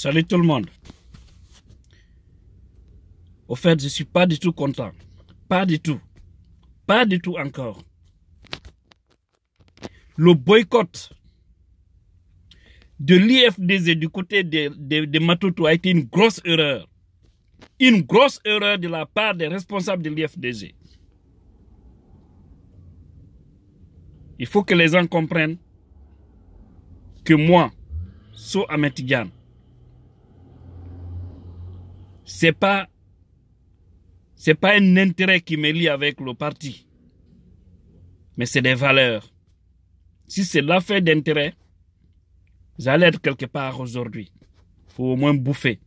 Salut tout le monde. Au fait, je suis pas du tout content. Pas du tout. Pas du tout encore. Le boycott de l'IFDZ du côté de, de, a été une grosse erreur. Une grosse erreur de la part des responsables de l'IFDZ. Il faut que les gens comprennent que moi, sous Ametigan, c'est pas c'est pas un intérêt qui me lie avec le parti, mais c'est des valeurs. Si c'est l'affaire d'intérêt, j'allais être quelque part aujourd'hui faut au moins bouffer.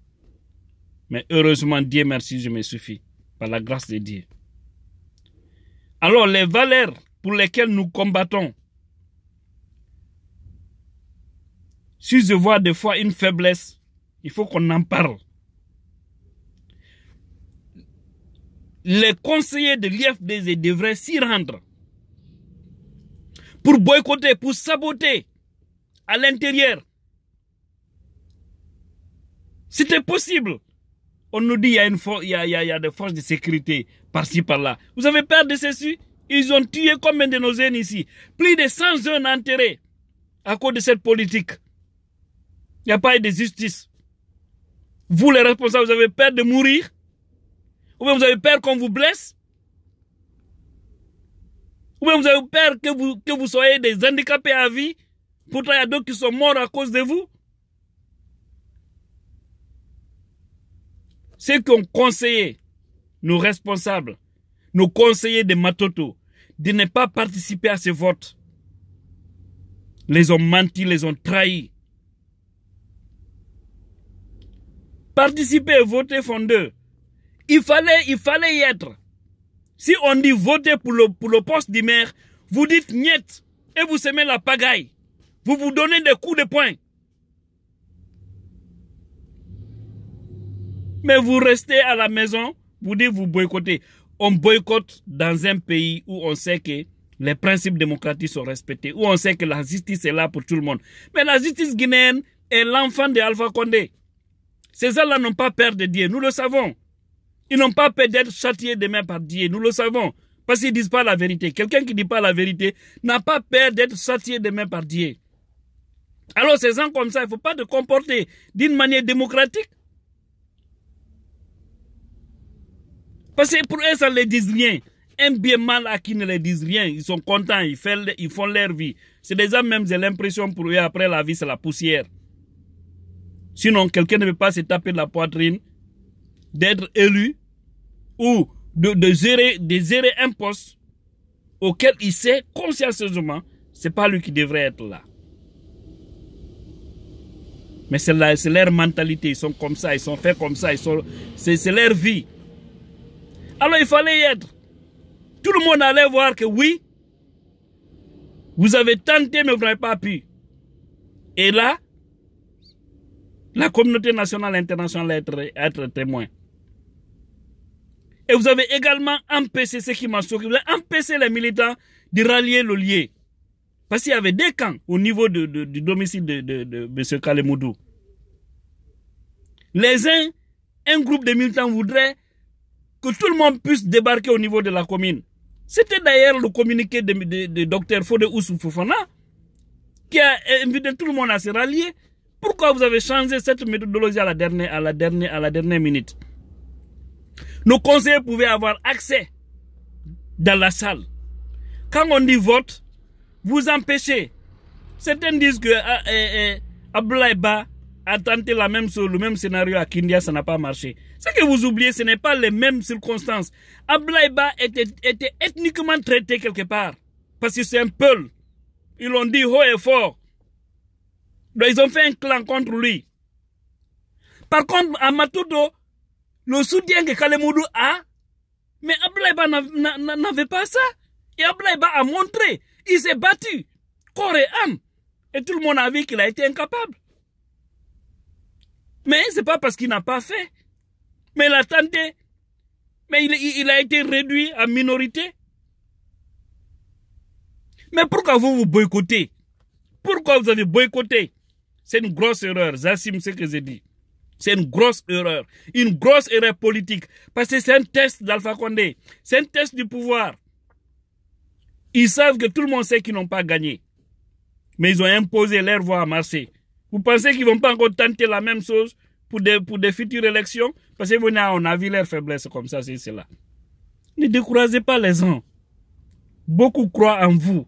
Mais heureusement, Dieu merci, je me suffis par la grâce de Dieu. Alors les valeurs pour lesquelles nous combattons, si je vois des fois une faiblesse, il faut qu'on en parle. les conseillers de l'IFDZ devraient s'y rendre pour boycotter, pour saboter à l'intérieur. C'était possible. On nous dit qu'il y, a, une il y a des forces de sécurité par-ci, par-là. Vous avez peur de ceci Ils ont tué combien de nos jeunes ici Plus de 100 jeunes enterrés à cause de cette politique. Il n'y a pas eu de justice. Vous, les responsables, vous avez peur de mourir ou bien vous avez peur qu'on vous blesse Ou bien vous avez peur que vous, que vous soyez des handicapés à vie Pourtant, il y d'autres qui sont morts à cause de vous Ceux qui ont conseillé nos responsables, nos conseillers de Matoto, de ne pas participer à ce vote, les ont menti, les ont trahis. Participer et font d'eux il fallait, il fallait y être. Si on dit voter pour le, pour le poste du maire, vous dites niet et vous semez la pagaille. Vous vous donnez des coups de poing. Mais vous restez à la maison, vous dites vous boycottez. On boycotte dans un pays où on sait que les principes démocratiques sont respectés, où on sait que la justice est là pour tout le monde. Mais la justice guinéenne est l'enfant de Alpha Condé. Ces gens-là n'ont pas peur de Dieu, nous le savons. Ils n'ont pas peur d'être châtiés demain par Dieu, nous le savons. Parce qu'ils ne disent pas la vérité. Quelqu'un qui ne dit pas la vérité n'a pas peur d'être châtié demain par Dieu. Alors ces gens comme ça, il ne faut pas te comporter d'une manière démocratique. Parce que pour eux, ça ne les dit rien. Un bien mal à qui ne les disent rien. Ils sont contents, ils font, leur vie. C'est des hommes, même, j'ai l'impression pour eux, après la vie, c'est la poussière. Sinon, quelqu'un ne veut pas se taper de la poitrine d'être élu ou de, gérer, un poste auquel il sait consciencieusement, n'est pas lui qui devrait être là. Mais c'est leur mentalité, ils sont comme ça, ils sont faits comme ça, c'est leur vie. Alors il fallait y être. Tout le monde allait voir que oui, vous avez tenté mais vous n'avez pas pu. Et là, la communauté nationale et internationale être, être témoin. Et vous avez également empêché ce qui m'a vous avez empêché les militants de rallier le lier. Parce qu'il y avait des camps au niveau du domicile de, M. Kalemoudou. Les uns, un groupe de militants voudrait que tout le monde puisse débarquer au niveau de la commune. C'était d'ailleurs le communiqué de, docteur... Fode Oussou Fofana qui a invité tout le monde à se rallier. Pourquoi vous avez changé cette méthodologie à la dernière, à la dernière, à la dernière minute nos conseillers pouvaient avoir accès dans la salle. Quand on dit vote, vous empêchez. Certains disent que ah, eh, eh, a tenté la même le même scénario à Kindia, ça n'a pas marché. Ce que vous oubliez, ce n'est pas les mêmes circonstances. Ablaïba était, était ethniquement traité quelque part. Parce que c'est un peuple. Ils l'ont dit haut et fort. ils ont fait un clan contre lui. Par contre, à Matuto, le soutien que Kalemoudou a, ah? mais Ablaïba n'avait pas ça. Et Ablaïba a montré, il s'est battu, corps et Et tout le monde a vu qu'il a été incapable. Mais c'est pas parce qu'il n'a pas fait. Mais il a tenté. Mais il, a été réduit à minorité. Mais pourquoi vous vous boycottez Pourquoi vous avez boycotté C'est une grosse erreur. J'assume ce que j'ai dit. C'est une grosse erreur. Une grosse erreur politique. Parce que c'est un test d'Alpha Condé. C'est un test du pouvoir. Ils savent que tout le monde sait qu'ils n'ont pas gagné. Mais ils ont imposé leur voix à Marseille. Vous pensez qu'ils ne vont pas encore tenter la même chose pour des, pour des futures élections Parce que vous on a vu leur faiblesse comme ça, c'est cela. Ne découragez pas les gens. Beaucoup croient en vous.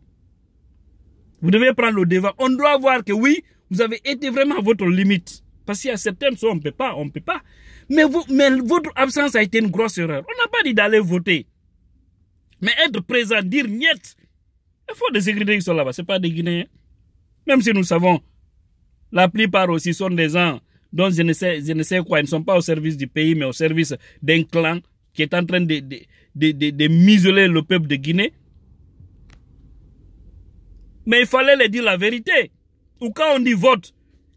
Vous devez prendre le devant. On doit voir que oui, vous avez été vraiment à votre limite. Parce qu'il y a certaines choses, on ne peut pas, on ne peut pas. Mais, vous, mais votre absence a été une grosse erreur. On n'a pas dit d'aller voter. Mais être présent, dire niet. Il faut des sécurités qui sont là-bas, ce pas des Guinéens. Même si nous savons, la plupart aussi sont des gens dont je ne sais, je ne sais quoi. Ils ne sont pas au service du pays, mais au service d'un clan qui est en train de, de, de, de, le peuple de Guinée. Mais il fallait leur dire la vérité. Ou quand on dit vote,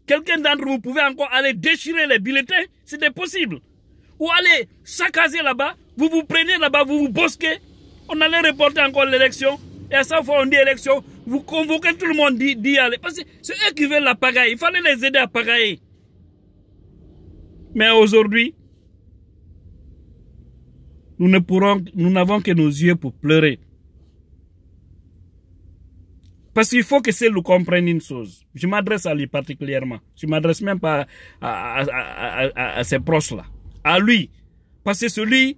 Quelqu'un d'entre vous pouvait encore aller déchirer les bulletins, c'était possible. Ou aller saccager là-bas, vous vous prenez là-bas, vous vous bosquez. On allait reporter encore l'élection. Et à chaque fois, on dit élection, vous convoquez tout le monde d'y aller. Parce que c'est eux qui veulent la pagaille. Il fallait les aider à pagailler. Mais aujourd'hui, nous ne pourrons, nous n'avons que nos yeux pour pleurer. Parce qu'il faut que c'est le comprenne une chose. Je m'adresse à lui particulièrement. Je m'adresse même pas à, ses proches-là. À lui. Parce que celui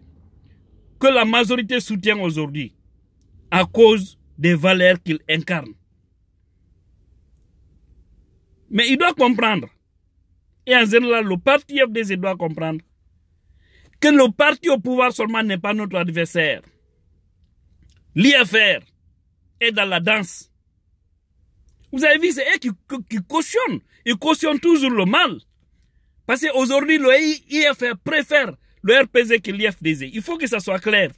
que la majorité soutient aujourd'hui à cause des valeurs qu'il incarne. Mais il doit comprendre, et en général, le parti FDZ doit comprendre, que le parti au pouvoir seulement n'est pas notre adversaire. L'IFR est dans la danse. Vous avez vu, c'est eux qui, cautionnent. Ils cautionnent toujours le mal. Parce qu'aujourd'hui, le préfère le RPZ que l'IFDZ. Il faut que ça soit clair.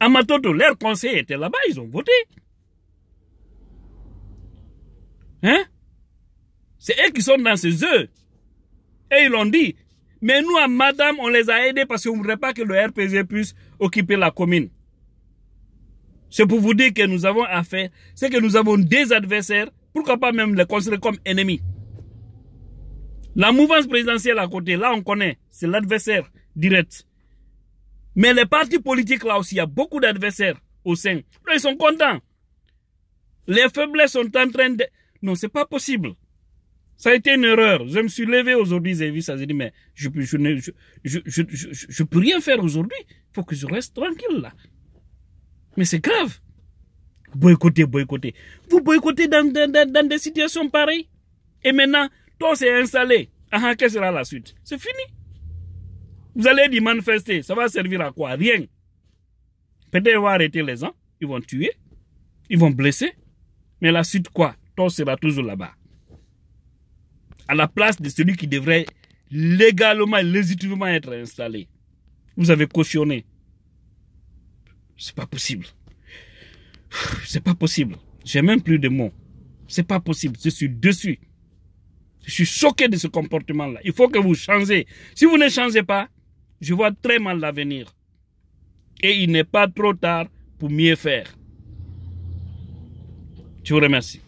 À Matoto, leur conseil était là-bas, ils ont voté. Hein? C'est eux qui sont dans ces œufs Et ils l'ont dit. Mais nous, à Madame, on les a aidés parce qu'on ne voudrait pas que le RPZ puisse occuper la commune. C'est pour vous dire que nous avons affaire, c'est que nous avons des adversaires, pourquoi pas même les considérer comme ennemis. La mouvance présidentielle à côté, là on connaît, c'est l'adversaire direct. Mais les partis politiques là aussi, il y a beaucoup d'adversaires au sein. Là, ils sont contents. Les faiblesses sont en train de... Non, c'est pas possible. Ça a été une erreur. Je me suis levé aujourd'hui, j'ai vu ça, j'ai dit, mais je, ne peux rien faire aujourd'hui. Il faut que je reste tranquille là. Mais c'est grave. Boycotter, boycotter. Vous boycottez dans, dans, dans, des situations pareilles. Et maintenant, toi, c'est installé. Ah, quelle sera la suite C'est fini. Vous allez y manifester. Ça va servir à quoi Rien. Peut-être qu'ils vont arrêter les gens. Ils vont tuer. Ils vont blesser. Mais la suite, quoi Toi, sera toujours là-bas. À la place de celui qui devrait légalement et légitimement être installé. Vous avez cautionné c'est pas possible. C'est pas possible. J'ai même plus de mots. C'est pas possible. Je suis dessus. Je suis choqué de ce comportement-là. Il faut que vous changez. Si vous ne changez pas, je vois très mal l'avenir. Et il n'est pas trop tard pour mieux faire. Je vous remercie.